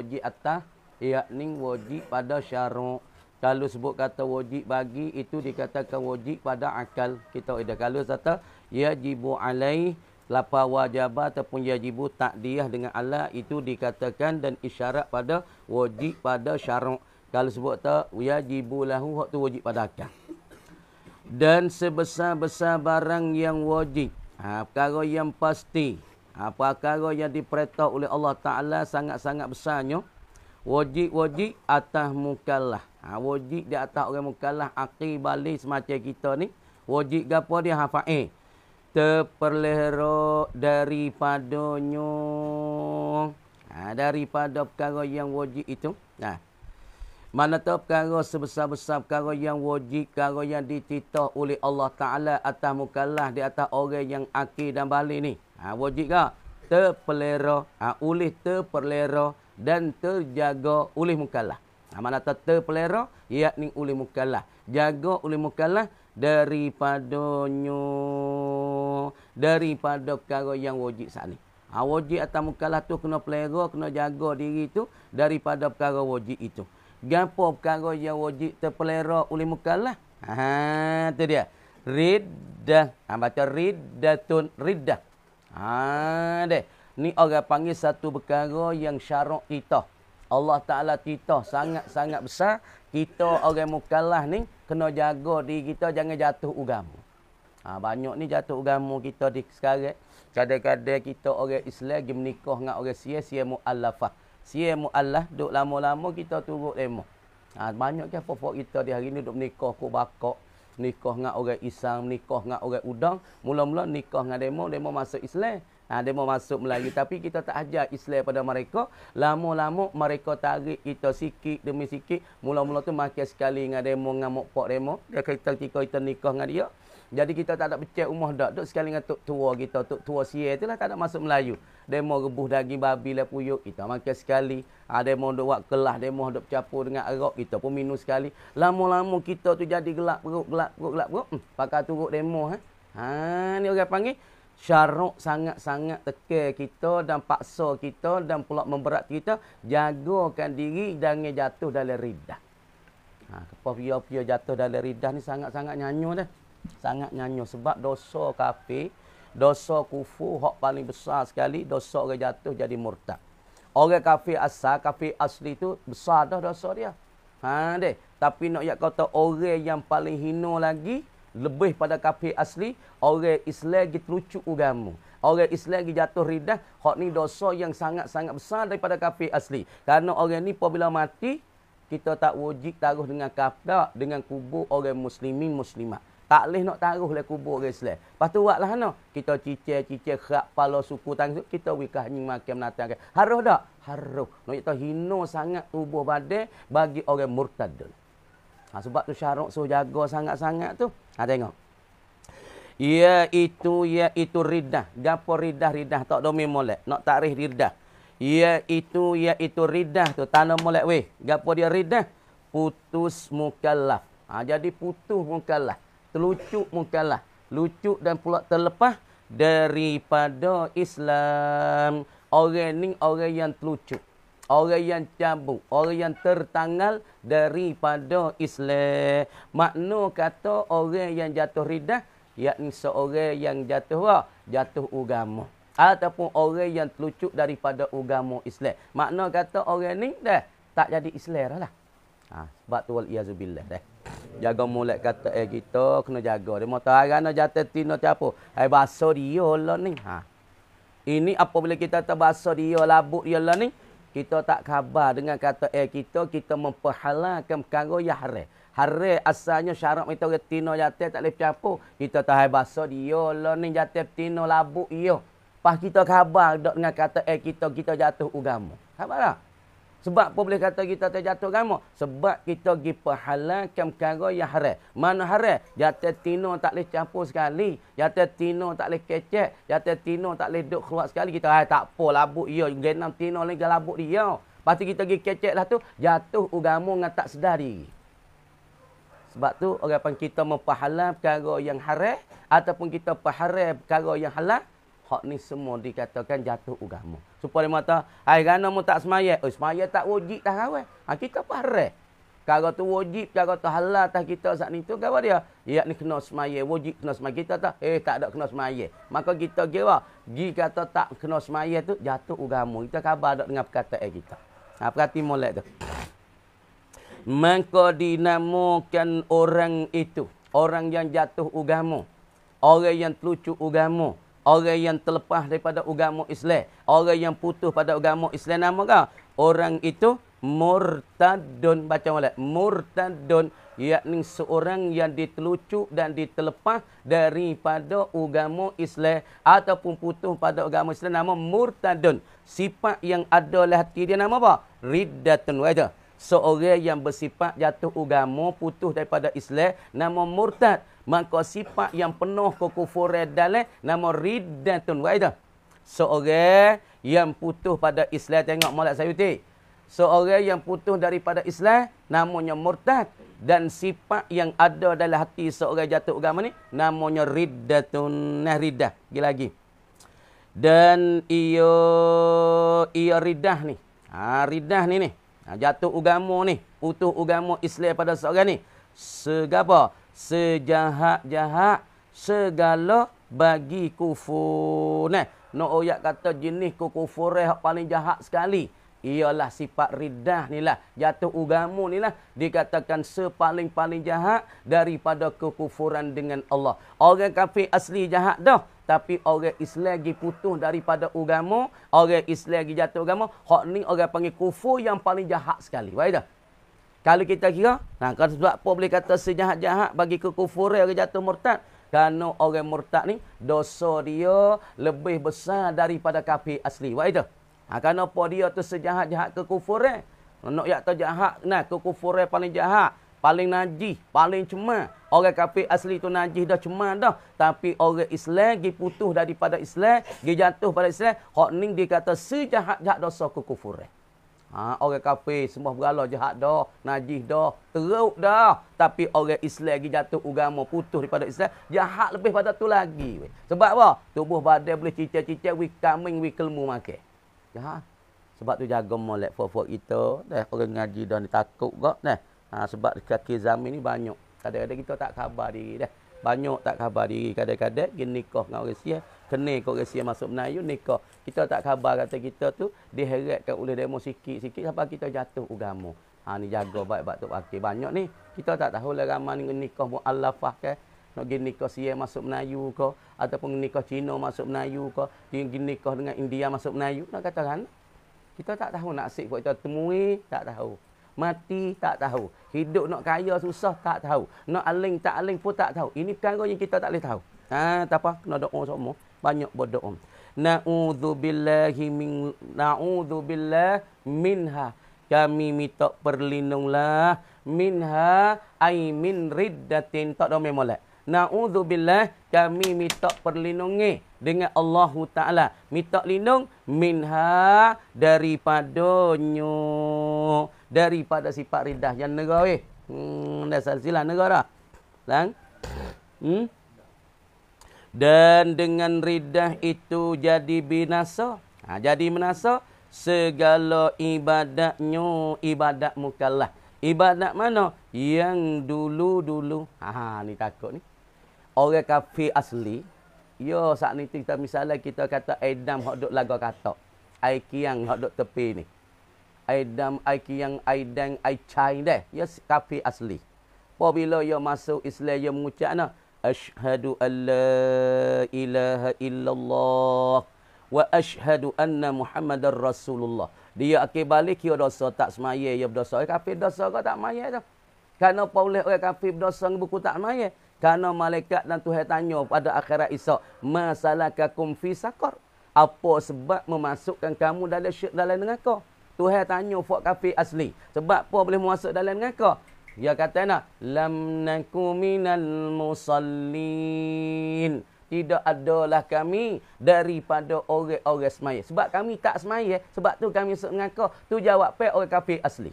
wajib atas yakni wajib pada syarak kalau sebut kata wajib bagi itu dikatakan wajib pada akal kita ada kalau kata yajibu alai lapa wajibah ataupun yajibu takdiah dengan Allah itu dikatakan dan isyarat pada wajib pada syarak kalau sebut kata yajibu lahu waktu wajib pada akal dan sebesar-besar barang yang wajib ha, perkara yang pasti Ha, perkara yang diperintah oleh Allah Ta'ala sangat-sangat besarnya. Wajib-wajib atas mukallah. Ha, wajib di atas orang mukallah. Akibali semacam kita ni. Wajib ke apa dia? Hafa'i. Terperlera daripadanya. Ha, daripada perkara yang wajib itu. Nah, ha. Mana tahu perkara sebesar-besar perkara yang wajib. Perkara yang dititah oleh Allah Ta'ala atas mukallah. Di atas orang yang dan akibali ni ha, wajib ke terpelera ha, oleh terpelera dan terjaga ulih mukalla. ha, mana terpelera yakni ulih mukalla. jaga ulih mukalla daripadanya daripada perkara yang wajib saat ni ha, wajib atas mukallaf tu kena pelera kena jaga diri tu daripada perkara wajib itu gapo perkara yang wajib terpelera ulih mukalla. ha tu dia ridah ha, baca ridatun ridah Ha deh. Ni orang panggil satu perkara yang syarak kita. Allah Taala kita sangat-sangat besar kita orang mukallaf ni kena jaga diri kita jangan jatuh agama. Ha, banyak ni jatuh agama kita di sekarang. Kadang-kadang kita orang Islam gi menikah dengan orang sia-sia muallafah. Sia muallaf duk lama-lama kita turut lemah. Ha, banyak ke apa-apa kita di hari ni duk menikah ku bakok. Nikah dengan orang Islam, nikah dengan orang Udang. Mula-mula nikah dengan demo, demo masuk Islam. Ha, demo masuk Melayu. Tapi kita tak ajar Islam pada mereka. Lama-lama mereka tarik kita sikit demi sikit. Mula-mula tu makin sekali dengan demo, dengan mokpok demo. Dia kata kita nikah dengan dia. Jadi kita tak ada pecah rumah dak. Dak sekali dengan tok tua kita, tok tua sia itulah tak ada masuk Melayu. Demo rebuh daging babi lah puyuk, kita makan sekali. Ha, ah, demo duk buat kelah, demo duk campur dengan arak, kita pun minum sekali. Lama-lama kita tu jadi gelap perut, gelap perut, gelap perut. Hmm, pakai turut demo. Ha? ha, ni orang panggil. Syarok sangat-sangat tekel kita dan paksa kita dan pula memberat kita. Jagakan diri jangan jatuh dalam ridah. Ha, kepala pia-pia jatuh dalam ridah ni sangat-sangat nyanyu dah. Sangat nyanyo sebab dosa kafir, dosa kufu hak paling besar sekali dosa orang jatuh jadi murtad. Orang kafir asal, kafir asli tu besar dah dosa dia. Ha deh, tapi nak yak kata orang yang paling hina lagi lebih pada kafir asli, orang Islam gitu lucu ugamu Orang Islam lagi jatuh ridah, hak ni dosa yang sangat-sangat besar daripada kafir asli. Karena orang ni apabila mati, kita tak wajib taruh dengan kafir, dengan kubur orang muslimin muslimat. Tak boleh nak taruh le kubur orang Islam. Pastu buatlah ana. Kita cicir-cicir kerap pala suku tang kita wikah nyi makam natang. Ke. Haruh dak? Haruh. Nak kita hina sangat tubuh badan bagi orang murtad. Ha, sebab tu syarat suruh jaga sangat-sangat tu. Ha tengok. Ya itu ya itu ridah. Gapo ridah ridah tak domi molek. Nak takrih ridah. Ya itu ya itu ridah tu tanah molek weh. Gapo dia ridah? Putus mukallaf. Ha, jadi putus mukallaf. Telucuk mukalah. Lucuk dan pula terlepas daripada Islam. Orang ni orang yang telucuk. Orang yang cabut. Orang yang tertanggal daripada Islam. Makna kata orang yang jatuh ridah. Yakni seorang yang jatuh apa? Jatuh ugama. Ataupun orang yang telucuk daripada ugama Islam. Makna kata orang ni dah tak jadi Islam lah. Ha, sebab tu wal iazubillah dah jaga molek kata eh kita kena jaga dia mata agak nak jatuh tino ti apa hai bahasa dia lah ni ha ini apabila kita terbahasa dia labuk dia lah ni kita tak khabar dengan kata eh kita kita memperhalakan perkara yang haram haram asalnya syarat kita orang tino jatuh tak boleh apa kita tak hai bahasa dia lah ni jatuh tino labuk dia pas kita khabar dengan kata eh kita kita jatuh ugamu. khabar tak lah? Sebab apa boleh kata kita terjatuh agama? Sebab kita pergi perhalakan perkara yang haram. Mana haram? Jatuh tino tak boleh campur sekali. Jatuh tino tak boleh kecek. Jatuh tino tak boleh duduk keluar sekali. Kita, ay, ah, tak apa, labuk dia. Genam tino lagi labuk dia. Lepas tu kita pergi kecek lah tu. Jatuh agama dengan tak sedari. Sebab tu orang pun kita memperhalam perkara yang haram. Ataupun kita perhalam perkara yang halal hak ni semua dikatakan jatuh ugamu Supaya dia kata, hai gana mu tak semayat. Oh, semayat tak wajib dah kawan. Ha, kita pun Kalau tu wajib, kalau tu halal tak kita saat ni tu, kawa dia. Ya ni kena semayat, wajib kena semayat. Kita tak, eh tak ada kena semayat. Maka kita kira, gi kata tak kena semayat tu, jatuh ugamu Kita khabar tak dengan perkataan kita. Ha, perhati molek tu. Maka dinamakan orang itu. Orang yang jatuh ugamu, Orang yang telucuk ugamu orang yang terlepas daripada agama Islam, orang yang putus pada agama Islam nama ke? Orang itu murtadun baca molek. Murtadun yakni seorang yang ditelucuk dan ditelepas daripada agama Islam ataupun putus pada agama Islam nama murtadun. Sifat yang ada dalam hati dia nama apa? Riddatun wajah seorang yang bersifat jatuh agama putus daripada Islam nama murtad maka sifat yang penuh kekufuran dalam nama riddatun wa itu seorang yang putus pada Islam tengok molek sayuti seorang yang putus daripada Islam namanya murtad dan sifat yang ada dalam hati seorang jatuh agama ni namanya riddatun nahridah lagi lagi dan ia ia ridah ni ha ridah ni ni Ha, jatuh ugamu ni, utuh ugamu Islam pada seorang ni. Segapa? Sejahat-jahat segala bagi kufur. Nah, no oyak kata jenis kufur yang paling jahat sekali. Ialah sifat ridah ni lah. Jatuh ugamu ni lah. Dikatakan sepaling-paling jahat daripada kekufuran dengan Allah. Orang kafir asli jahat dah tapi orang Islam lagi putus daripada agama, orang Islam lagi jatuh agama, hak ni orang panggil kufur yang paling jahat sekali. Baik dah. Kalau kita kira, nah kalau sebab apa boleh kata sejahat-jahat bagi kekufuran orang jatuh murtad? Kerana orang murtad ni dosa dia lebih besar daripada kafir asli. Baik dah. Ha, kerana apa dia tu sejahat-jahat kekufuran? Nak yak tahu jahat, nah kekufuran paling jahat paling najih, paling cuma. Orang kafir asli tu najih dah cuma dah. Tapi orang Islam, dia putus daripada Islam, dia jatuh pada Islam. Hak ni dia kata sejahat-jahat dosa kekufuran. Ha, orang kafir semua beralah jahat dah, najih dah, teruk dah. Tapi orang Islam lagi jatuh agama putus daripada Islam, jahat lebih pada tu lagi. Sebab apa? Tubuh badan boleh cicit-cicit we coming we kelmu makan. Jahat. Sebab tu jaga molek fuak-fuak kita, dah orang ngaji dah ni takut gak dah ha, sebab kaki zamin ni banyak kadang-kadang kita tak khabar diri dah banyak tak khabar diri kadang-kadang pergi nikah dengan orang sia kena kau orang sia masuk menayu nikah kita tak khabar kata kita tu diheretkan oleh demo sikit-sikit sampai kita jatuh ugamu. ha ni jaga baik-baik tu pakai banyak ni kita tak tahu lah ramai ni nikah Allah ke nak pergi nikah sia masuk menayu ke ataupun nikah Cina masuk menayu ke pergi nikah dengan India masuk menayu nak kata kan kita tak tahu nak asyik buat kita temui tak tahu mati tak tahu hidup nak kaya susah tak tahu nak aling tak aling pun tak tahu ini perkara yang kita tak boleh tahu ha tak apa kena doa semua banyak berdoa naudzubillahi min naudzubillah minha kami minta perlindunglah minha ay min riddatin tak ada memolak Na'udzubillah kami minta perlindungi dengan Allah Ta'ala. Minta lindung minha daripada nyuk. Daripada si pak ridah yang negara weh. Hmm, dah salsilah negara. Lang? Hmm? Dan dengan ridah itu jadi binasa. Ha, jadi binasa. Segala ibadatnya ibadat mukallah. Ibadat mana? Yang dulu-dulu. Ha, ni takut ni orang kafir asli yo saat ni kita misalnya kita kata Aidam hok duk lagu katok ai kiang hok duk tepi ni Aidam ai kiang ai dang ai chai deh yo kafir asli apabila yo masuk Islam yo mengucap ana asyhadu alla ilaha illallah wa asyhadu anna muhammadar rasulullah dia akan balik kira dosa tak semaya. Ya berdosa. Kafir dosa kau tak semaya tu. Kerana apa boleh orang kafir berdosa buku tak semaya. Karena malaikat dan Tuhan tanya pada akhirat Isa, "Masalakakum fi saqar?" Apa sebab memasukkan kamu dalam syirik dalam neraka? Tuhan tanya fuq kafir asli. Sebab apa boleh masuk dalam neraka? Dia kata nak, "Lam nakum minal musallin." Tidak adalah kami daripada orang-orang semaya. Sebab kami tak semaya. Sebab tu kami sebut dengan kau. Itu jawab orang kafir asli.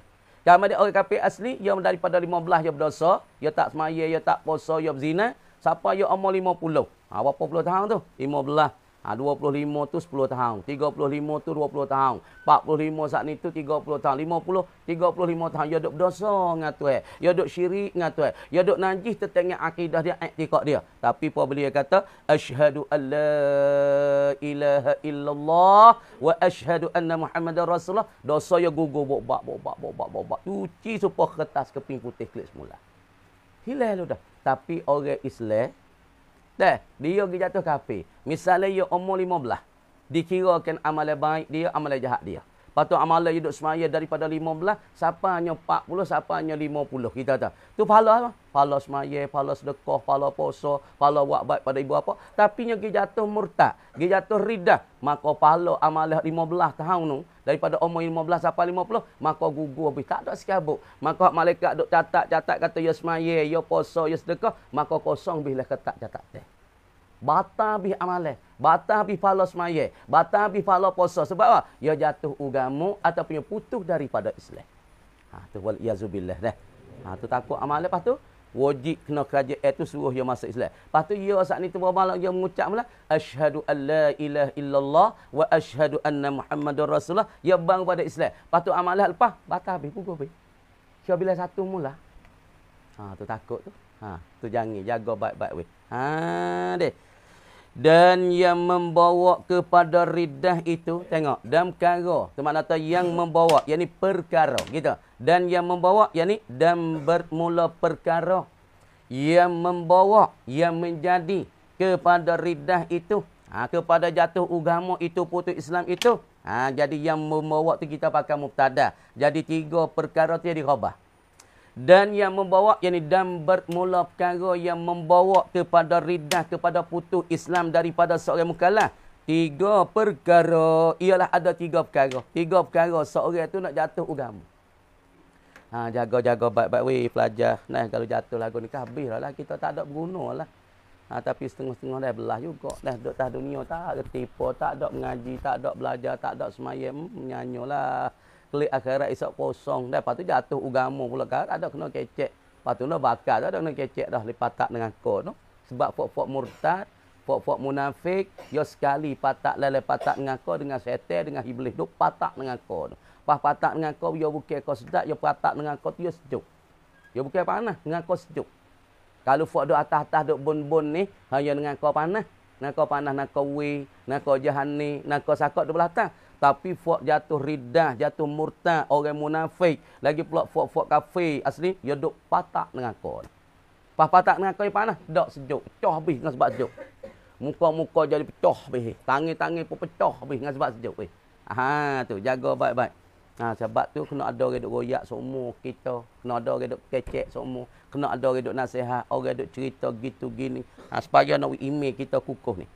Dalam ada orang kafir asli, ia daripada lima belah, ia berdosa. yang tak semaya, yang tak puasa, yang berzina. Siapa yang umur lima puluh? Ha, berapa puluh tahun tu? Lima belah. 25 ha, tu 10 tahun, 35 tu 20 tahun, 45 saat ni tu 30 tahun, 50, 35 tahun. Ya duk berdosa dengan tu eh. Ya duk syirik dengan tu eh. Ya duk najis tertengah akidah dia, aktikak dia. Tapi apa beliau kata? asyhadu alla ilaha illallah wa asyhadu anna muhammadar Rasulullah. Dosa ya gugur, bobak, bobak, bobak, bobak. Cuci supaya kertas keping putih klik semula. Hilal dah. Tapi orang Islam, Teh, dia pergi jatuh kafir. Misalnya, dia umur 15. Dikirakan amal baik dia, amal jahat dia. Patu amalan hidup semaya daripada 15, siapa hanya 40, siapa hanya 50. Kita tahu. Tu pahala apa? Pahala semaya, pahala sedekah, pahala puasa, pahala buat baik pada ibu apa. Tapi yang dia jatuh murtad, dia jatuh ridah. Maka pahala amalan 15 tahun tu, daripada umur 15 sampai 50, maka gugur habis. Tak ada sekabuk. Maka malaikat duk catat-catat kata, ya semaya, ya puasa, ya sedekah. Maka kosong habislah ketak catat teh. Batal bih amalai. Batal bih falo semaya. Batal bih falo poso. Sebab apa? Ia jatuh ugamu ataupun putuh daripada Islam. Ha, tu wal iazubillah dah. Ha, tu takut amalai. Lepas tu, wajib kena kerja eh tu suruh ia masuk Islam. Lepas tu, ia saat ni tiba malam ia mengucap pula. Ashadu an la ilaha illallah wa ashadu anna muhammadur rasulullah. Ia bang pada Islam. Lepas tu amalai lepas, batal bih pukul bih. Ia bila satu mula. Ha, tu takut tu. Ha, tu jangan jaga baik-baik weh. Ha, deh dan yang membawa kepada ridah itu tengok dam perkara termakna tu yang membawa yakni perkara gitu dan yang membawa yakni dan bermula perkara yang membawa yang menjadi kepada ridah itu ha, kepada jatuh agama itu putus Islam itu ha, jadi yang membawa tu kita pakai mubtada jadi tiga perkara tu jadi khabar dan yang membawa yakni dan bermula perkara yang membawa kepada ridah kepada putus Islam daripada seorang mukallaf tiga perkara ialah ada tiga perkara tiga perkara seorang itu nak jatuh agama ha jaga-jaga baik-baik wei pelajar nah kalau jatuh lagu ni habis lah kita tak ada bergunalah ha tapi setengah-setengah dah belah juga dah duk tah dunia tak ketipu tak dok mengaji tak dok belajar tak dok semayam hmm, menyanyolah klik akhirat isap kosong dah tu jatuh ugamu pula kan ada kena kecek patu nak bakar ada kena kecek dah tak dengan kau no? sebab fok-fok murtad fok-fok munafik yo sekali patak lele patak dengan kau dengan setan dengan iblis duk patak dengan kau no? pas patak dengan kau yo bukan kau sedap yo patak dengan kau tu yo sejuk yo bukan panas dengan kau sejuk kalau fok duk atas-atas duk bun-bun ni hanya dengan kau panah, nak kau panah, nak kau we nak kau jahan ni nak kau sakot di belakang tapi fuak jatuh ridah, jatuh murtad, orang munafik. Lagi pula fuak-fuak kafir, asli, dia duduk patak dengan kau. Pas patak dengan kau, dia panas. Tak sejuk. Pecah habis dengan sebab sejuk. Muka-muka jadi pecah habis. Tangi-tangi pun pecah habis dengan sebab sejuk. Eh. tu jaga baik-baik. Ha, sebab tu kena ada orang duduk royak semua kita. Kena ada orang duduk kecek semua. Kena ada orang duduk nasihat. Orang duduk cerita gitu gini. Ha, supaya nak email kita kukuh ni.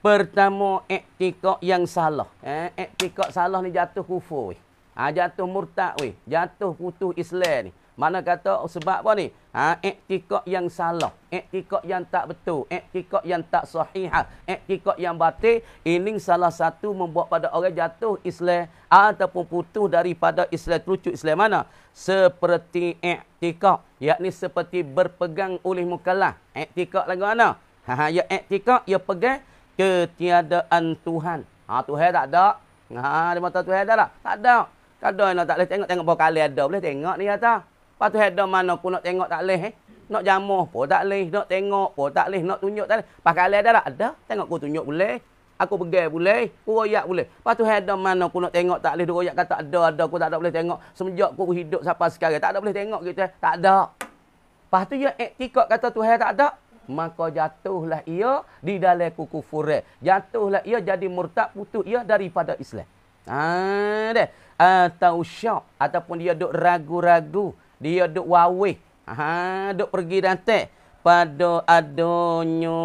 Pertama, iktikok yang salah. Eh, iktikok salah ni jatuh kufur. Weh. Ha, jatuh murtad. Weh. Jatuh putus Islam ni. Mana kata oh, sebab apa ni? Ha, iktikok yang salah. Iktikok yang tak betul. Iktikok yang tak sahih, Iktikok yang batik. Ini salah satu membuat pada orang jatuh Islam. Ataupun putus daripada Islam. Terucuk Islam mana? Seperti iktikok. Yakni seperti berpegang oleh mukalah. Iktikok lagu mana? Ha, ha ya iktikok, ya pegang ketiadaan Tuhan. Ha Tuhan tak ada. Ha di mata Tuhan ada lah. Tak ada. Kadang nak tak boleh tengok tengok berapa kali ada boleh tengok ni ada. Ya, Apa tu ada mana aku nak tengok tak leh eh. Nak jamah pun tak leh, nak tengok pun tak leh, nak tunjuk tak leh. Apa kali ada lah ada. Tengok aku tunjuk boleh. Aku pegang boleh, aku royak boleh. Apa tu ada mana aku nak tengok tak leh, dia royak kata ada, ada aku tak ada boleh tengok. Semenjak aku hidup sampai sekarang tak ada boleh tengok kita. Eh. Tak ada. Lepas tu yang etikot kata Tuhan tak ada maka jatuhlah ia di dalam kufurat jatuhlah ia jadi murtad putus ia daripada Islam ha deh atau syak ataupun dia duk ragu-ragu dia duk wawih ha duk pergi dan datang pada adonyo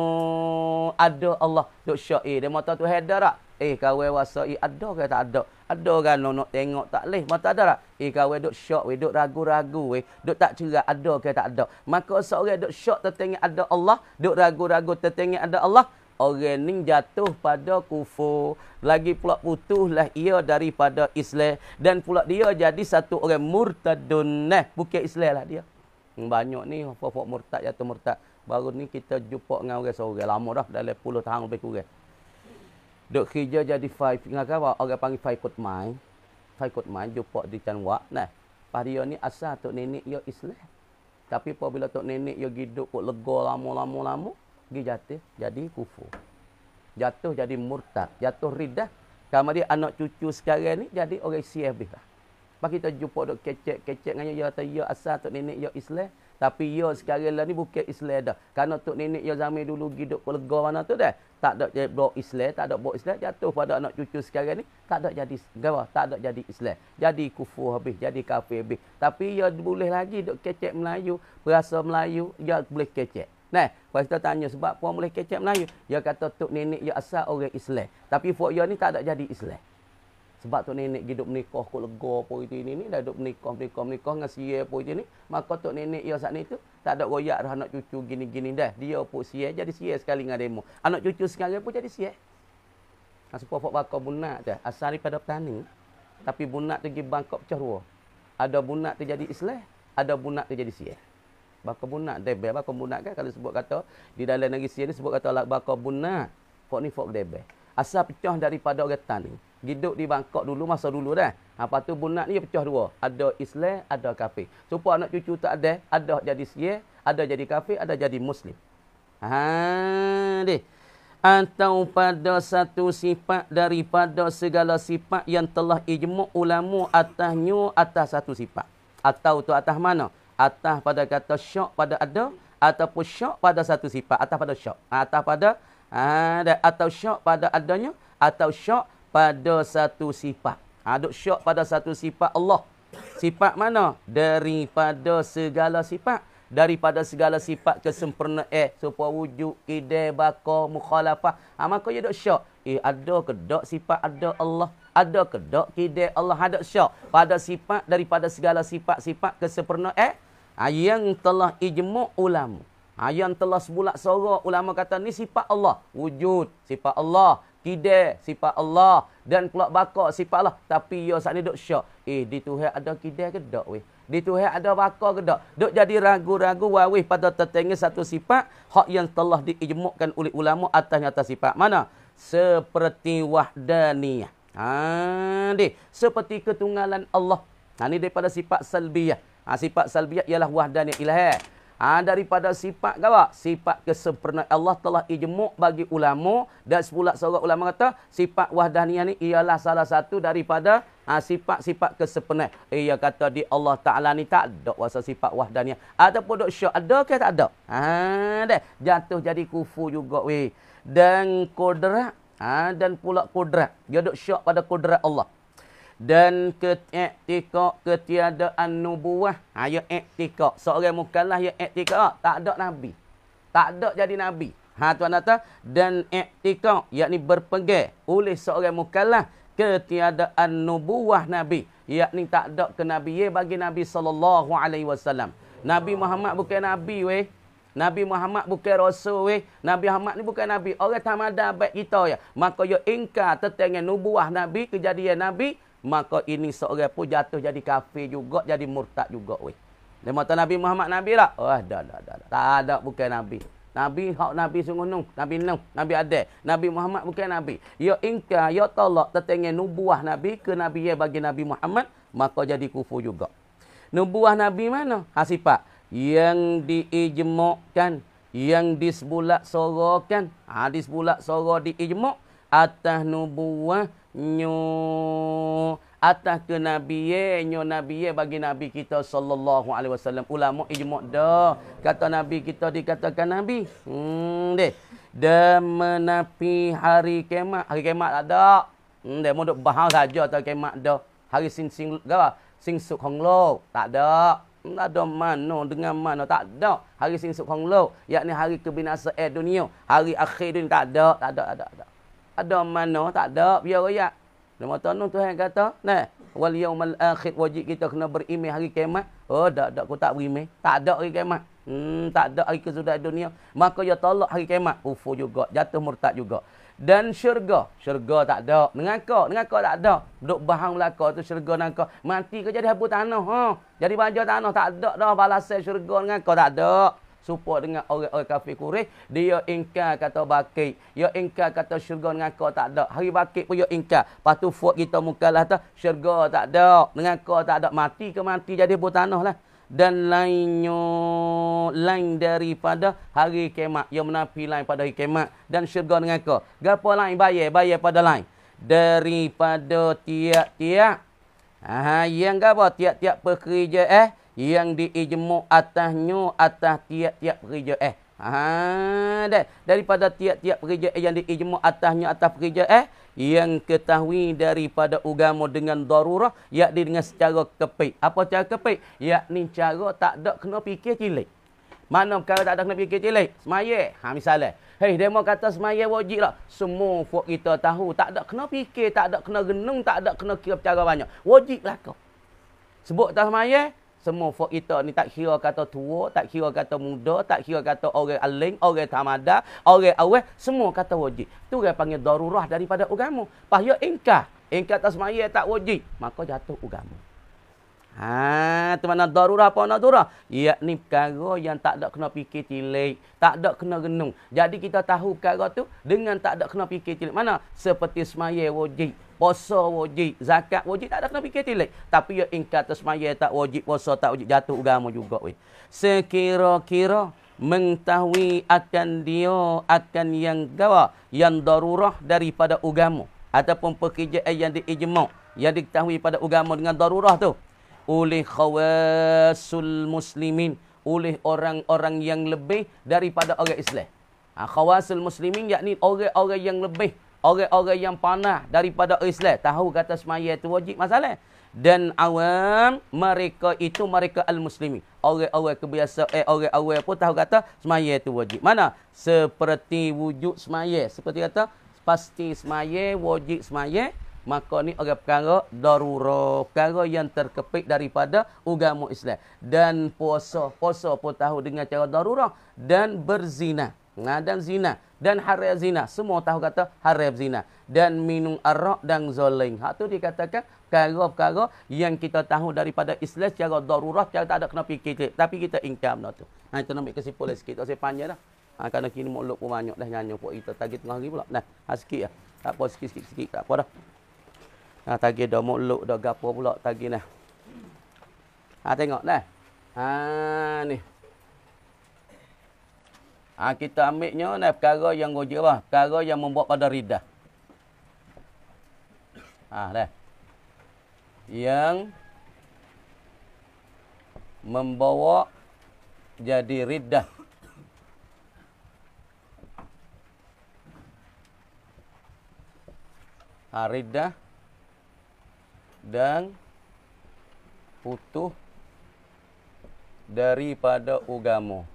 ada Allah duk syak eh dia mata tu hedarak eh kawai wasai eh, ada ke tak ada ada kan, nak, nak tengok tak leh. Mata ada tak? Eh, kawai duk syok, duk ragu-ragu. Eh. Duk tak cerah ada ke tak ada. Maka seorang duk syok tertengok ada Allah. Duk ragu-ragu tertengok ada Allah. Orang ni jatuh pada kufur. Lagi pula putuhlah ia daripada Islam. Dan pula dia jadi satu orang murtadun. Nah, bukan Islam lah dia. Hmm, banyak ni, apa-apa murtad, jatuh murtad. Baru ni kita jumpa dengan orang seorang. Lama dah, dah lepuluh tahun lebih kurang. Dok kerja jadi five dengan kan orang panggil five foot mai. Five foot mai jumpa di Tanwa. Nah, padia ni asal tok nenek yo Islam. Tapi apabila tok nenek yo hidup kok lega lama-lama lama, gi jatuh jadi kufu. Jatuh jadi murtad, jatuh ridah. Kamu dia anak cucu sekarang ni jadi orang CFB lah. Pak kita jumpa dok kecek-kecek dengan yo kata ya asal tok nenek yo Islam. Tapi yo sekarang lah ni bukan Islam dah. Kerana tok nenek yo zaman dulu hidup ke lega mana tu dah. Tak ada jadi blok Islam, tak ada blok Islam jatuh pada anak cucu sekarang ni, tak ada jadi gawa, tak ada jadi Islam. Jadi kufur habis, jadi kafir habis. Tapi yo boleh lagi dok kecek Melayu, berasa Melayu, yo boleh kecek. Nah, kalau kita tanya sebab puan boleh kecek Melayu, dia kata tok nenek dia asal orang Islam. Tapi fok yo ni tak ada jadi Islam sebab tok nenek gi duk menikah kok lega apa itu ini ni dah duk menikah menikah menikah dengan sial apa itu ini maka tok nenek ia saat ni tu tak ada royak dah anak cucu gini gini dah dia pun sial jadi sial sekali dengan demo anak cucu sekarang pun jadi sial nah, ha, sebab pokok bakal bunak dah asal daripada petani tapi bunak tu gi bangkok pecah ruah ada bunak tu jadi islam ada bunak tu jadi sial bakal bunak debel bakal bunak kan kalau sebut kata di dalam negeri sial ni sebut kata bakal bunak pok ni fok debel asal pecah daripada orang ni. Giduk di Bangkok dulu, masa dulu dah. Ha, lepas tu bunat ni pecah dua. Ada Islam, ada kafe. Supaya anak cucu tak ada, ada jadi siya, ada jadi kafe, ada jadi muslim. Haa, deh. Atau pada satu sifat daripada segala sifat yang telah ijmuk ulama atasnya atas satu sifat. Atau tu atas mana? Atas pada kata syok pada ada. Ataupun syok pada satu sifat. Atas pada syok. Ha, atas pada ha, atau syok pada adanya atau syok pada satu sifat. Ha, duk syok pada satu sifat Allah. Sifat mana? Daripada segala sifat. Daripada segala sifat kesempurna eh. Supaya wujud, ide baka, mukhalafah. Ha, maka dia duk syok. Eh, ada ke dok sifat ada Allah? Ada ke dok kide Allah? Ada ha, syok pada sifat daripada segala sifat-sifat kesempurna eh. Ha, yang telah ijmu ulama. Ha, yang telah sebulat sorok ulama kata ni sifat Allah. Wujud, sifat Allah. Kidir, sifat Allah. Dan pula bakar, sifat Allah. Tapi ia saat ni duk syok. Eh, di Tuhan ada kidir ke tak weh? Di Tuhan ada bakar ke tak? Duk jadi ragu-ragu wawih pada tertengah satu sifat. Hak yang telah diijmukkan oleh ulama atasnya atas sifat. Mana? Seperti wahdaniyah. Ha, di. Seperti ketunggalan Allah. Ha, ni daripada sifat salbiyah. Ha, sifat salbiyah ialah wahdaniyah ilahiyah. Ha, daripada sifat galak, sifat kesempurnaan Allah telah ijmuk bagi ulama dan sepula seorang ulama kata sifat wahdaniyah ni ialah salah satu daripada ah, sifat-sifat ha, kesempurnaan. Eh, ia kata di Allah Taala ni tak ada wasa sifat wahdaniyah. Ataupun dok syok ada ke tak ada? Ha ah, deh, jatuh jadi kufu juga weh. Dan qudrah, ha, dan pula qudrah. Dia dok syak pada qudrah Allah dan ketika ketiadaan nubuah ha ya etika seorang mukallaf ya etika tak ada nabi tak ada jadi nabi ha tuan kata dan etika yakni berpegang oleh seorang mukallaf ketiadaan nubuah nabi yakni tak ada kenabian bagi nabi sallallahu alaihi wasallam nabi Muhammad bukan nabi we, Nabi Muhammad bukan rasul weh. Nabi Muhammad ni bukan nabi. Orang tamadah baik kita ya. Maka ya ingkar tetangan nubuah nabi, kejadian nabi maka ini seorang pun jatuh jadi kafir juga jadi murtad juga weh lima tahun nabi Muhammad nabi lah oh dah dah dah tak ada bukan nabi nabi hak nabi sungguh nung nabi nung nabi ada nabi Muhammad bukan nabi ya ingka ya tolak tetengen nubuah nabi ke nabi ya bagi nabi Muhammad maka jadi kufur juga nubuah nabi mana hasifat yang diijmukkan yang disbulat sorokan hadis bulat sorok diijmuk atas nubuah nyu atas ke nabi ye nyu nabi ye bagi nabi kita sallallahu alaihi wasallam ulama ijmak dah kata nabi kita dikatakan nabi hmm deh dan menapi hari kiamat hari kiamat tak ada hmm deh mau bahas saja tentang kiamat dah hari sing sing gapa sing suk hong lo tak ada hmm, tak ada mana dengan mana tak ada hari sing suk hong lo yakni hari kebinasaan dunia hari akhir dunia tak ada tak ada tak ada, tak ada ada mana tak ada biar royak. Lama tahun Tuhan kata, nah, wal yaumal akhir wajib kita kena berimeh hari kiamat. Oh, tak tak aku tak berimeh. Tak ada hari kiamat. Hmm, tak ada hari kesudahan dunia. Maka ya tolak hari kiamat. Ufu juga, jatuh murtad juga. Dan syurga, syurga tak ada. Dengan kau, dengan kau tak ada. Duk bahang belakang tu syurga dengan kau. Mati ke jadi habu tanah. Ha? Jadi baja tanah, tak ada dah balasan syurga dengan kau. Tak ada serupa dengan orang-orang kafir Quraisy dia ingkar kata bakit dia ingkar kata syurga dengan kau tak ada hari bakit pun dia ingkar lepas tu fuad kita lah tu syurga tak ada dengan kau tak ada mati ke mati jadi buah tanah lah dan lainnya lain daripada hari kiamat yang menafi lain pada hari kiamat dan syurga dengan kau gapo lain bayar bayar pada lain daripada tiap-tiap ha yang gapo tiap-tiap pekerja eh yang diijmu atasnya atas tiap-tiap kerja eh ha daripada tiap-tiap kerja -tiap yang diijmu atasnya atas kerja eh yang ketahui daripada agama dengan darurah yakni dengan secara kepik apa cara kepik yakni cara tak ada kena fikir cilik mana perkara tak ada kena fikir cilik semaya ha misalnya Hei, demo kata semaya wajib lah. Semua fok kita tahu. Tak ada kena fikir, tak ada kena renung, tak ada kena kira cara banyak. Wajib lah kau. Sebut tak semaya, semua fok kita ni tak kira kata tua, tak kira kata muda, tak kira kata orang aling, orang tamada, orang awet, semua kata wajib. Tu dia panggil darurah daripada ugamu. Pahaya ingkah, ingkah tak semaya tak wajib. Maka jatuh ugamu. Ha, tu mana darurah apa nak darurah? Ya, ni perkara yang tak ada kena fikir tilik. Tak ada kena renung. Jadi kita tahu perkara tu dengan tak ada kena fikir tilik. Mana? Seperti semaya wajib. Puasa wajib, zakat wajib tak ada kena fikir tilik. Tapi ya ingkar tersemaya tak wajib, puasa tak wajib, jatuh agama juga. Weh. Sekira-kira mengetahui akan dia, akan yang gawa, yang darurah daripada agama. Ataupun pekerjaan yang diijmak, yang diketahui pada agama dengan darurah tu. Oleh khawasul muslimin, oleh orang-orang yang lebih daripada orang Islam. Ah khawasul muslimin yakni orang-orang yang lebih orang-orang yang panah daripada Islam tahu kata semaya itu wajib masalah dan awam mereka itu mereka al-muslimin orang-orang kebiasa eh orang awam pun tahu kata semaya itu wajib mana seperti wujud semaya seperti kata pasti semaya wajib semaya maka ni orang perkara darurat perkara yang terkepit daripada agama Islam dan puasa puasa pun tahu dengan cara darurat dan berzina Nah dan zina dan haram zina semua tahu kata haram zina dan minum arak dan zoling. Hak tu dikatakan perkara-perkara yang kita tahu daripada Islam secara darurat secara tak ada kena fikir tapi kita ingkar benda tu. Ha kita nak ambil kesimpulan sikit tak sepanjang dah. Ha kerana kini mulut pun banyak dah nyanyo pun kita target tengah hari pula. Nah, ha sikit ah. Tak apa sikit-sikit sikit tak apa dah. Ha target dah mulut dah gapo pula target nah. Ha tengok nah. Ha ni. Ha, kita ambilnya ni lah perkara yang gojek lah. Perkara yang membuat pada ridah. Ha, dah. Yang membawa jadi ridah. Ha, ridah dan putuh daripada ugamu.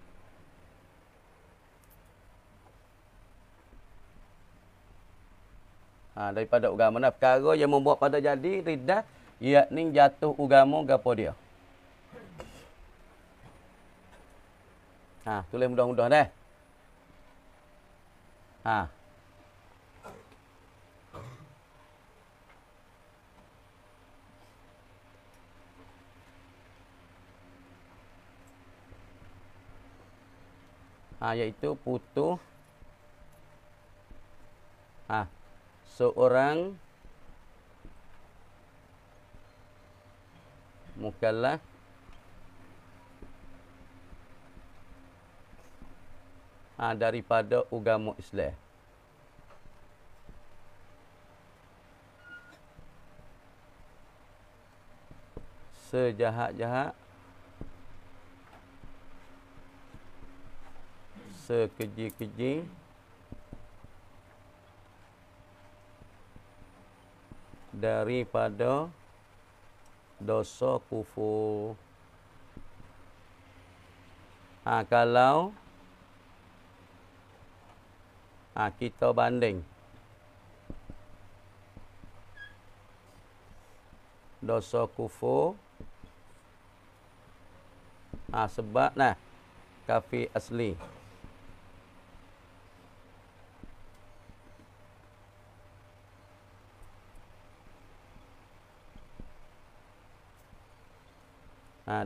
ha, daripada agama nah perkara yang membuat pada jadi ridah yakni jatuh agama gapo dia ha tulis mudah-mudah deh ha Ha, iaitu putus ha, seorang mukallaf ha, daripada agama Islam. Sejahat-jahat sekeji-keji daripada dosa kufur. Ha, kalau ha, kita banding dosa kufur ha, sebab nah kafir asli.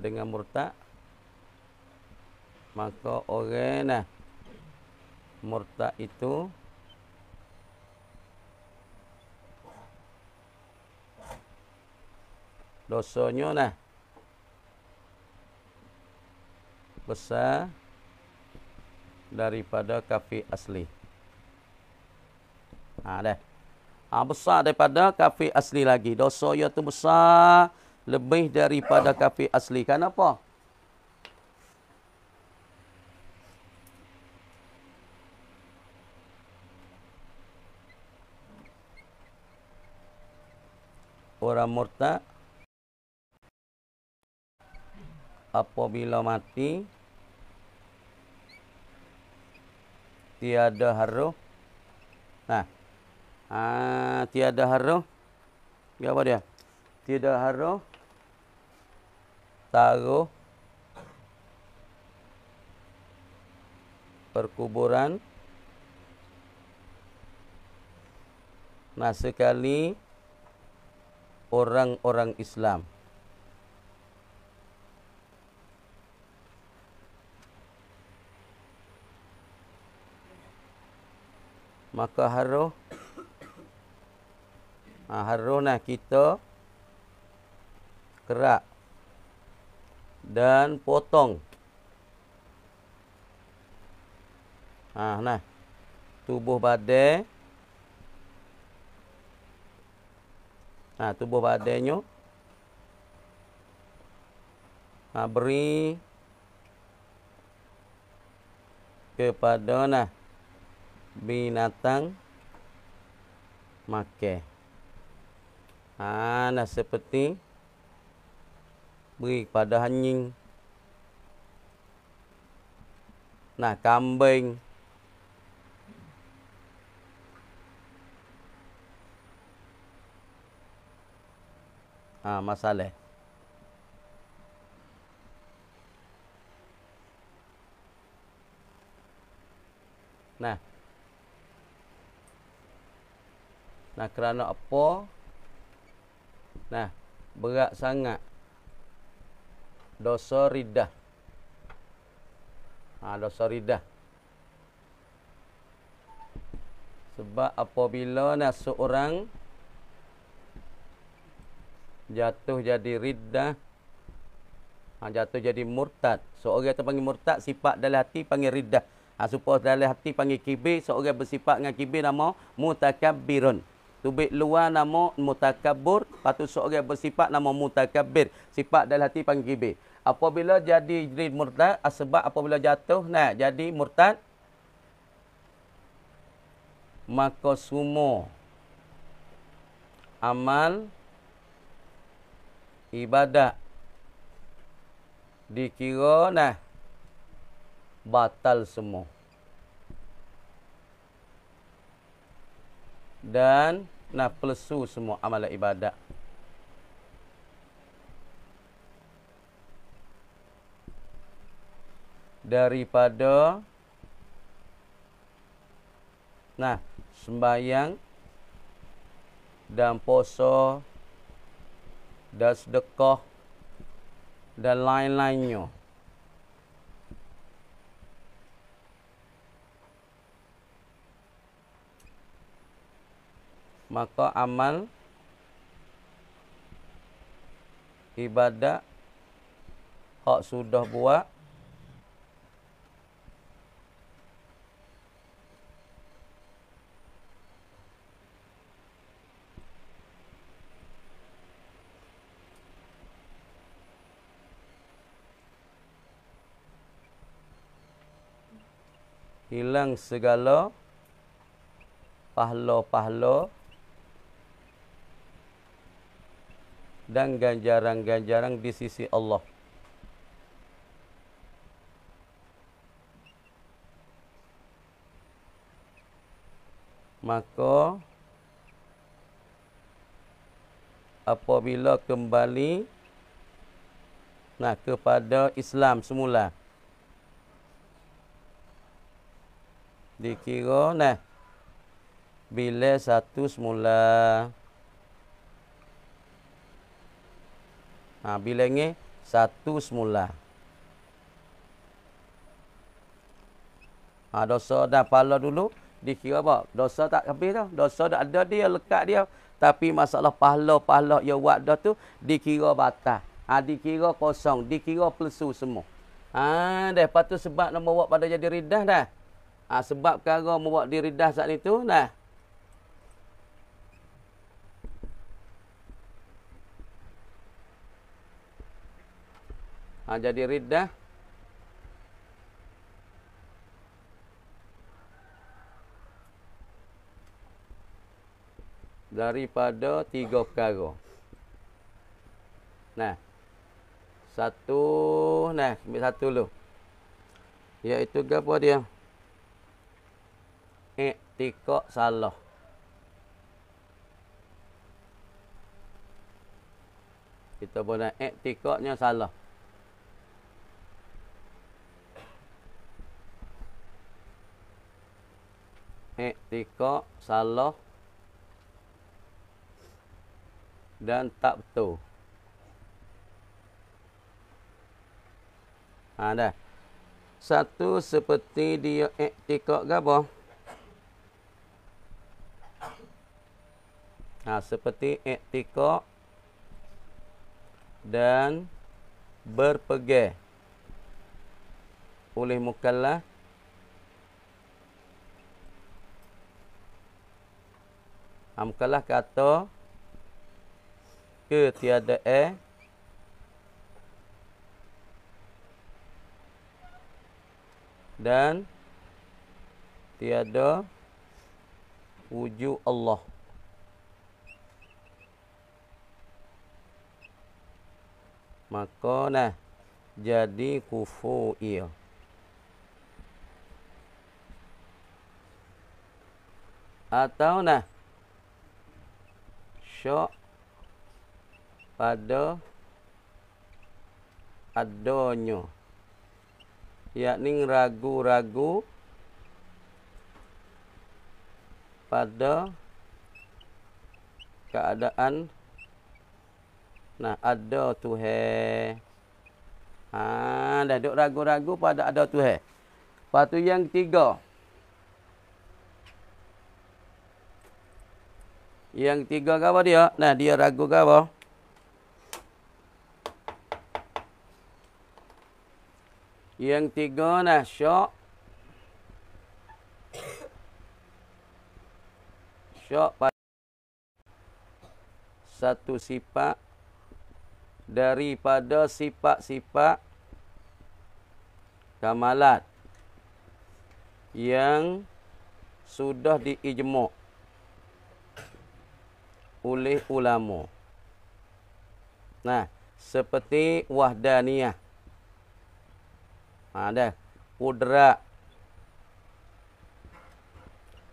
dengan murtad maka orang nah eh, murtad itu dosanya nah besar daripada kafir asli. Ah ha, dah. ha, besar daripada kafir asli lagi. Dosa dia tu besar lebih daripada kafir asli. Kenapa? Orang murtad apabila mati tiada haruh nah ha, tiada haruh ya apa dia tiada haruh taruh perkuburan nah sekali orang-orang Islam maka haruh ah, haruh nah kita kerak dan potong. Ah, nah. Tubuh badai. Nah, ha, tubuh badainyo. Nah, ha, beri kepada nah binatang make. Ah, nah seperti beri kepada anjing. Nah, kambing. Ha, masalah. Nah. Nah, kerana apa? Nah, berat sangat dosa ridah. Ha, dosa ridah. Sebab apabila nak seorang jatuh jadi ridah, ha, jatuh jadi murtad. Seorang yang terpanggil murtad, sifat dalam hati panggil ridah. Ha, supaya dalam hati panggil kibir, seorang bersifat dengan kibir nama mutakabbirun. Tubik luar nama mutakabur. patut tu seorang bersifat nama mutakabir. Sifat dalam hati panggil kibir. Apabila jadi jadi murtad. Ah, sebab apabila jatuh. Nah, jadi murtad. Maka semua Amal. Ibadah. Dikira. Nah. Batal semua. Dan. Dan. Nah, pelesu semua amalan ibadat. Daripada Nah, sembahyang dan puasa dan sedekah dan lain-lainnya. maka amal ibadah, hak sudah buat hilang segala pahlo-pahlo dan ganjaran-ganjaran di sisi Allah. Maka apabila kembali nah kepada Islam semula dikira nah bila satu semula Ha, bilangnya satu semula. Ha, dosa dan pahala dulu, dikira apa? Dosa tak habis tau. Dosa tak ada dia, lekat dia. Tapi masalah pahala-pahala yang buat dah tu, dikira batas. Ha, dikira kosong, dikira pelesu semua. Ha, dah patut sebab nak bawa pada jadi ridah dah. Ha, sebab kerana membuat diridah saat itu, dah. ha, jadi riddah daripada tiga perkara. Nah. Satu nah, ambil satu dulu. Iaitu apa dia? Iktikad salah. Kita boleh iktikadnya salah. i'tiqad salah dan tak betul. Ha dah. Satu seperti dia i'tiqad gapo? Ha seperti i'tiqad dan berpegang oleh mukallaf Amkalah ha, kata tiada e dan tiada wujud Allah. Maka nah jadi kufu ia. Atau nah syak pada adonyo, yakni ragu-ragu pada keadaan nah ada tuhe, ha dah duk ragu-ragu pada ada tuhe. Patu yang ketiga Yang tiga ke apa dia? Nah, dia ragu ke apa? Yang tiga nah syak. Syak pada satu sifat daripada sifat-sifat kamalat yang sudah diijmak' oleh ulama. Nah, seperti wahdaniyah. Ada ha, qudrah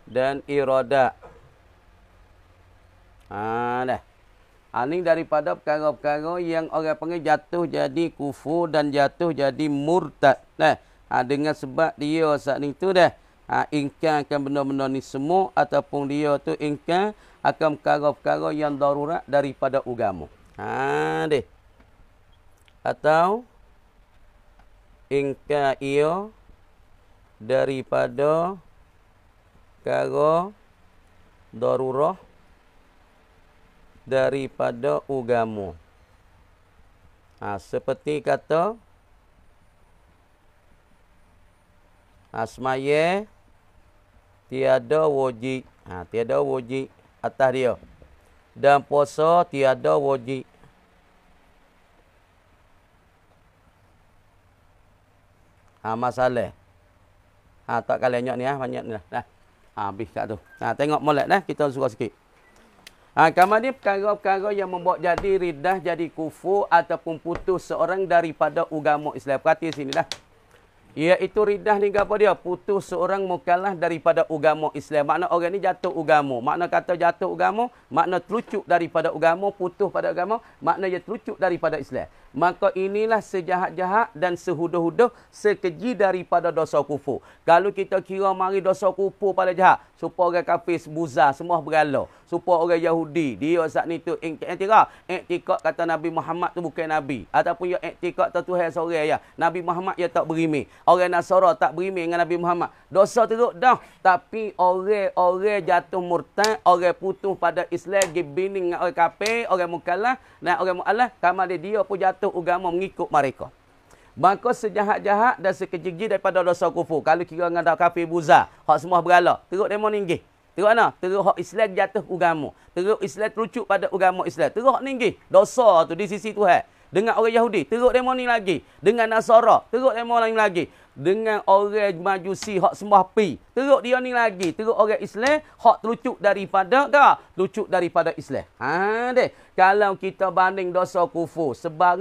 dan irada. Ada. Ha, ini ha, daripada perkara-perkara yang orang panggil jatuh jadi kufur dan jatuh jadi murtad. Nah, ha, dengan sebab dia saat itu dah ha, akan benda-benda ni semua ataupun dia tu ingkar akan perkara-perkara yang darurat daripada agama. Ha deh. Atau ingkar ia daripada perkara darurat daripada agama. Ha, seperti kata Asmaye ha, tiada wajib ha, tiada wajib atas dia dan puasa tiada wajib ha masalah ha tak kala banyak ni ah ha, banyak ni dah dah ha habis kat tu ha tengok molek dah kita suruh sikit ha kamar ni perkara-perkara yang membuat jadi ridah jadi kufur ataupun putus seorang daripada agama Islam perhati sini dah Iaitu ridah ni apa dia? Putus seorang mukalah daripada agama Islam. Makna orang ni jatuh agama. Makna kata jatuh agama, makna terucuk daripada agama, putus pada agama, makna ia terucuk daripada Islam maka inilah sejahat-jahat dan sehuduh-huduh sekeji daripada dosa kufur. Kalau kita kira mari dosa kufur pada jahat, supaya orang kafir sebuza semua beralah. Supaya orang Yahudi, dia saat ni tu iktikak. Iktikak kata Nabi Muhammad tu bukan Nabi. Ataupun yang iktikak tu Tuhan sore ya. Nabi Muhammad ya tak berimi. Orang Nasara tak berimi dengan Nabi Muhammad. Dosa tu dah. Tapi orang-orang jatuh murtad, orang putus pada Islam, gibining dengan orang kafir, orang mukallaf dan orang mualaf, kamar dia pun jatuh satu agama mengikut mereka. Maka sejahat-jahat dan sekejigi daripada dosa kufur. Kalau kira dengan dah kafir buza, hak semua beralah. Teruk demo ninggi. Teruk mana? Teruk hak Islam jatuh agama. Teruk Islam terucuk pada agama Islam. Teruk hak ninggi. Dosa tu di sisi Tuhan. Dengan orang Yahudi, teruk demo ni lagi. Dengan Nasara, teruk demo lain lagi dengan orang majusi hak sembah pi. Teruk dia ni lagi. Teruk orang Islam hak terucuk daripada ke? Lucuk daripada Islam. Ha deh. Kalau kita banding dosa kufur sebab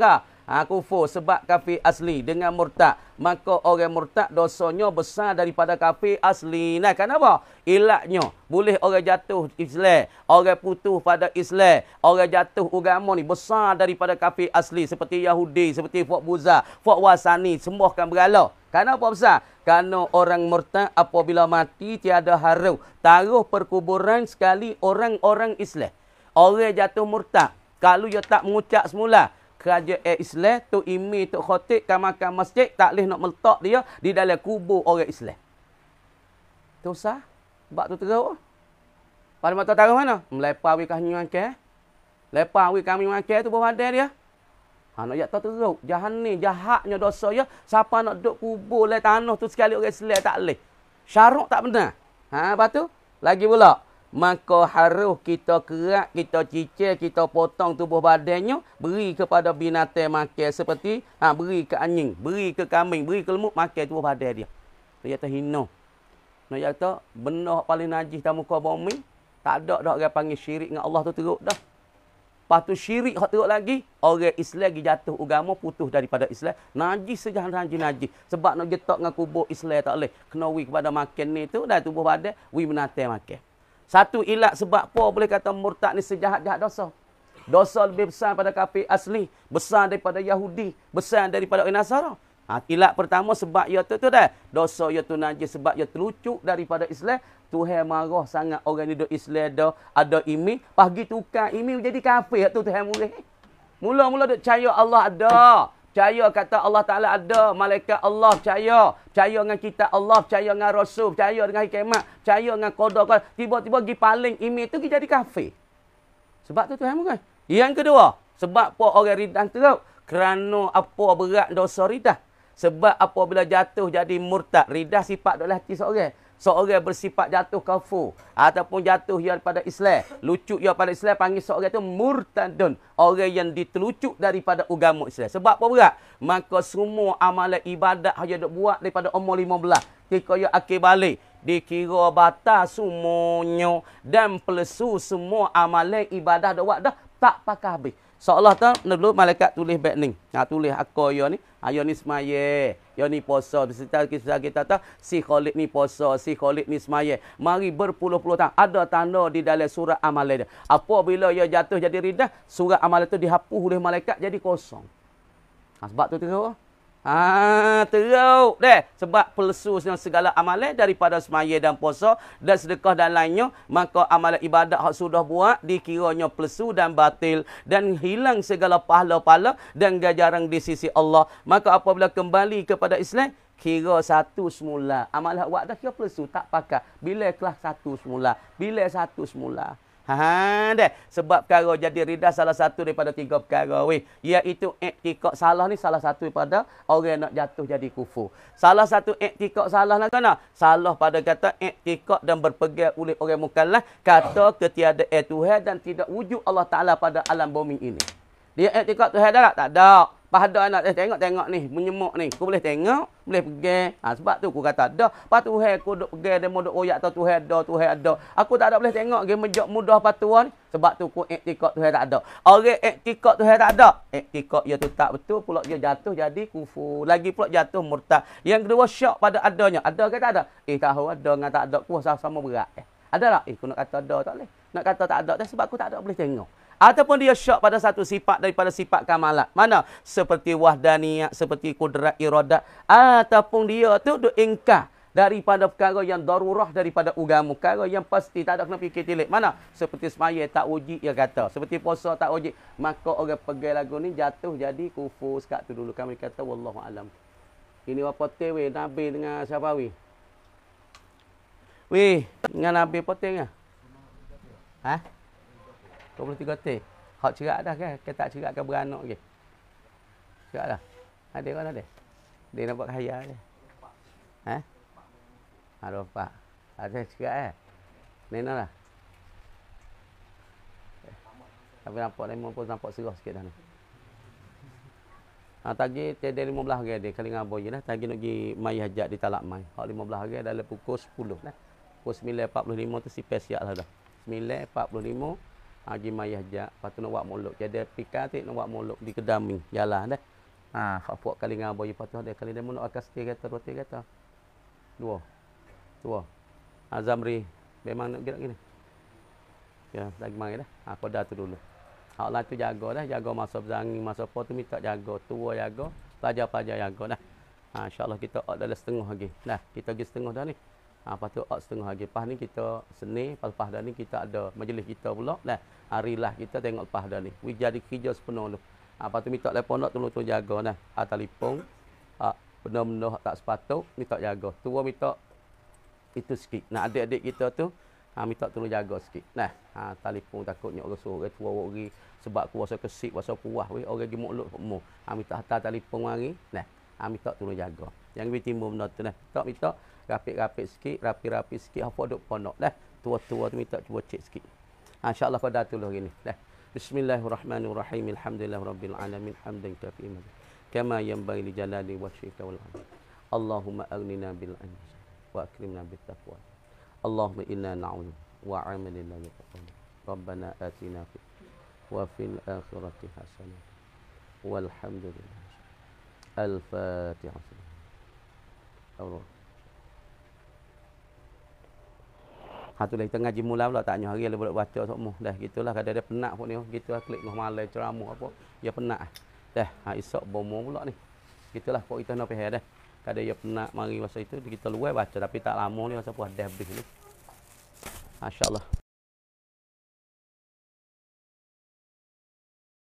ha, kufur sebab kafir asli dengan murtad. Maka orang murtad dosanya besar daripada kafir asli. Nah, kenapa? Ilaknya boleh orang jatuh Islam, orang putus pada Islam, orang jatuh agama ni besar daripada kafir asli seperti Yahudi, seperti Fuad Buza, Fuad Wasani, sembuhkan beralah. Kenapa besar? Kerana orang murtad apabila mati tiada haru, taruh perkuburan sekali orang-orang Islam. Orang jatuh murtad kalau dia tak mengucap semula kerja eh, Islam tu imi tu khotik kan makan masjid tak leh nak meletak dia di dalam kubur orang Islam. Tu sah. Bab tu teruk. Ah. Pada mata tarung mana? Melepar wi kami makan. Eh. Lepar wi kami makan tu bawa dia dia. Ha nak tu teruk. Jahan ni jahatnya dosa ya. Siapa nak duduk kubur le tanah tu sekali orang Islam tak leh. Syarak tak benar. Ha tu lagi pula maka harus kita kerak, kita cicir, kita potong tubuh badannya, beri kepada binatang makan seperti ha, beri ke anjing, beri ke kambing, beri ke lemuk, makan tubuh badan dia. Dia kata hino. Dia kata, benda paling najis dalam muka bumi, tak ada dah orang panggil syirik dengan Allah tu teruk dah. Lepas tu syirik yang teruk lagi, orang Islam lagi jatuh agama, putus daripada Islam. Najis sejak najis-najis. Sebab nak getok dengan kubur Islam tak boleh. Kena kepada makan ni tu, dah tubuh badan, we menatai makan. Satu ilat sebab apa boleh kata murtad ni sejahat-jahat dosa. Dosa lebih besar pada kafir asli. Besar daripada Yahudi. Besar daripada orang Nasara. Ha, ilat pertama sebab ia tu, tu dah. Dosa ia tu najis sebab ia terlucuk daripada Islam. Tuhan marah sangat orang hidup Islam ada, ada imi. Pagi tukar imi jadi kafir tu Tuhan mulai. Mula-mula dia percaya Allah ada. Percaya kata Allah Ta'ala ada. Malaikat Allah percaya. Percaya dengan kita Allah. Percaya dengan Rasul. Percaya dengan hikmat. Percaya dengan kodok. Tiba-tiba pergi paling imit tu pergi jadi kafir. Sebab tu tu Tuhan bukan. Yang kedua. Sebab apa orang ridah teruk. Kerana apa berat dosa ridah. Sebab apa bila jatuh jadi murtad. Ridah sifat dalam hati seorang seorang bersifat jatuh kafur ataupun jatuh ia pada Islam, lucu ia pada Islam panggil seorang tu murtadun, orang yang ditelucuk daripada agama Islam. Sebab apa berat? Maka semua amalan ibadat hanya dok buat daripada umur 15. Ketika ia akil balik, dikira batal semuanya dan pelesu semua amalan ibadat dok buat dah tak pakai habis seolah tu dulu malaikat tulis bek ni. Ha tulis aku yo ni. Ha yo ni semaya. Yo ni puasa. Kita kita kita tahu si Khalid ni puasa, si Khalid ni semaya. Mari berpuluh-puluh tahun ada tanda di dalam surat amal dia. Apabila ia jatuh jadi ridah, surat amal itu dihapus oleh malaikat jadi kosong. Ha, sebab tu tu Ha, teruk deh sebab pelesusnya segala amalan daripada semaya dan puasa dan sedekah dan lainnya maka amalan ibadat hak sudah buat dikiranya pelesu dan batil dan hilang segala pahala-pahala dan gajaran di sisi Allah maka apabila kembali kepada Islam kira satu semula amalan awak dah kira pelesu tak pakai bila kelas satu semula bila satu semula Ha, ha deh sebab perkara jadi rida salah satu daripada tiga perkara weh iaitu iktikad salah ni salah satu daripada orang nak jatuh jadi kufur. Salah satu iktikad salah nak kena salah pada kata iktikad dan berpegang oleh orang mukallaf kata ketiada eh, Tuhan dan tidak wujud Allah Taala pada alam bumi ini. Dia iktikad Tuhan darat tak ada. Tak ada pada anak eh, tengok-tengok ni menyemok ni kau boleh tengok boleh pergi ha, sebab tu aku kata dah apa tu hai aku duk pergi dia mau duk royak tu tu ada tu ada aku tak ada boleh tengok game menjok mudah apa tu ni sebab tu aku iktikad tu tak ada orang iktikad tu tak ada iktikad dia tu tak betul Pulak dia jatuh jadi kufu. lagi pulak jatuh murtad yang kedua syak pada adanya ada ke tak ada eh tahu ada dengan tak ada kuasa sama berat eh ada tak? Eh, aku nak kata ada tak boleh. Nak kata tak ada sebab aku tak ada boleh tengok ataupun dia syak pada satu sifat daripada sifat kamalat mana seperti wahdaniyah seperti kudrat iradat ataupun dia tu duk ingkah daripada perkara yang darurah daripada ugamu perkara yang pasti tak ada kena fikir telik mana seperti semaya tak uji dia kata seperti puasa tak uji maka orang pegang lagu ni jatuh jadi kufur sekat tu dulu kami kata wallahu alam ini apa teh nabi dengan siapa weh weh dengan nabi poteng ah ha? 23 t. Hak cerak dah kan? Kita tak cerak ke beranak ke? Cerak dah. Ada kan ada? Dia nak buat kaya ni. Ha? Ha, dua empat. Ada ha, cerak eh? Nena lah. Tapi nampak lima pun nampak serah sikit dah ni. Ha, tadi dia lima belah hari dia. Kali dengan boy lah. Tadi nak pergi mai hajat di talak mai. Hak lima belah hari dalam pukul sepuluh lah. Pukul sembilan empat puluh lima tu sipai siap lah dah. Sembilan empat puluh lima. Haji Mayah jak patu nak buat mulut. Jadi pika tu nak buat mulut di kedami jalan dah. Ah, ha, kau buat kali ngah boyi patu ada kali dia mulut akan sekali kata roti kata. Dua. Dua. Azamri ha, memang nak gerak gini. Ya, lagi mai dah. Ha kau dah tu dulu. Allah tu jaga dah, jaga masa berzangi, masa apa tu minta jaga, tua jaga, pelajar-pelajar jaga dah. Ha, InsyaAllah kita ada setengah lagi. Dah, kita pergi setengah dah ni. Ha, lepas tu ok setengah lagi. Lepas ni kita seni. Lepas dah ni kita ada majlis kita pula. Nah, hari lah ah, kita tengok lepas dah ni. We jadi kerja sepenuh tu. Ha, ah, lepas tu minta telefon nak tolong-tolong jaga. Nah, ha, telefon. Ha, Benar-benar tak sepatu Minta jaga. Tua minta itu sikit. Nah, adik-adik kita tu. Ha, minta tolong jaga sikit. Nah, ha, telefon takutnya orang suruh. Orang tua orang sebab kuasa kesik, kuasa kuah. Weh, orang pergi mukluk semua. Ha, minta hantar telefon hari. Nah, ha, minta tolong jaga. Yang lebih timbul benda tu. Nah, tak minta. minta Rapi, rapi, sikit, rapi-rapi sikit, apa duk ponok lah. Tua-tua tu minta cuba cek sikit. Ha, InsyaAllah kau datang lagi ni. Lah. Bismillahirrahmanirrahim. Alhamdulillah Rabbil Alamin. Hamdan kafi iman. Kama yang bagi li jalani wa syaita wal alam. Allahumma agnina bil anjah. Wa akrimna bil taqwa. Allahumma inna na'un. Wa amalina yaqam. Rabbana atina fi. Wa fil akhirati hasanah. Walhamdulillah. Al-Fatihah. Allahumma. Ha tu kita ngaji mula pula tanya hari lah boleh baca semua. Dah gitulah kadang ada penat pun ni. Gitulah klik ngah malai ceramah apa. Dia penat. Dah ha esok bomo pula ni. Gitulah kok kita nak pihak dah. Kadang dia penat mari masa itu kita luar baca tapi tak lama ni masa puas dah habis ni. Masya-Allah.